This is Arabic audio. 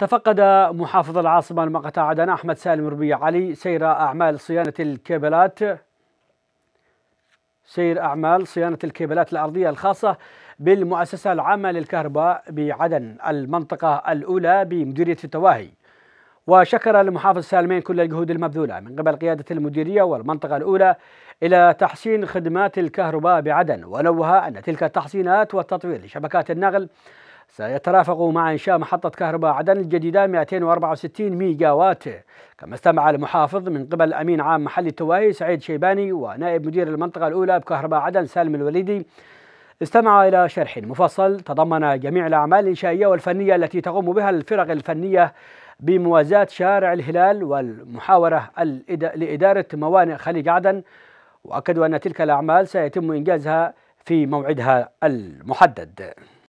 تفقد محافظ العاصمة المقطع عدن أحمد سالم ربيع علي سير أعمال صيانة الكابلات سير أعمال صيانة الكابلات الأرضية الخاصة بالمؤسسة العامة للكهرباء بعدن المنطقة الأولى بمديرية التواهي وشكر المحافظ سالمين كل الجهود المبذولة من قبل قيادة المديرية والمنطقة الأولى إلى تحسين خدمات الكهرباء بعدن ونوه أن تلك التحسينات والتطوير لشبكات النقل سيترافق مع إنشاء محطة كهرباء عدن الجديدة 264 ميجا وات كما استمع المحافظ من قبل أمين عام محل التواهي سعيد شيباني ونائب مدير المنطقة الأولى بكهرباء عدن سالم الوليدي استمع إلى شرح مفصل تضمن جميع الأعمال الإنشائية والفنية التي تقوم بها الفرق الفنية بموازاة شارع الهلال والمحاورة لإدارة موانئ خليج عدن وأكدوا أن تلك الأعمال سيتم إنجازها في موعدها المحدد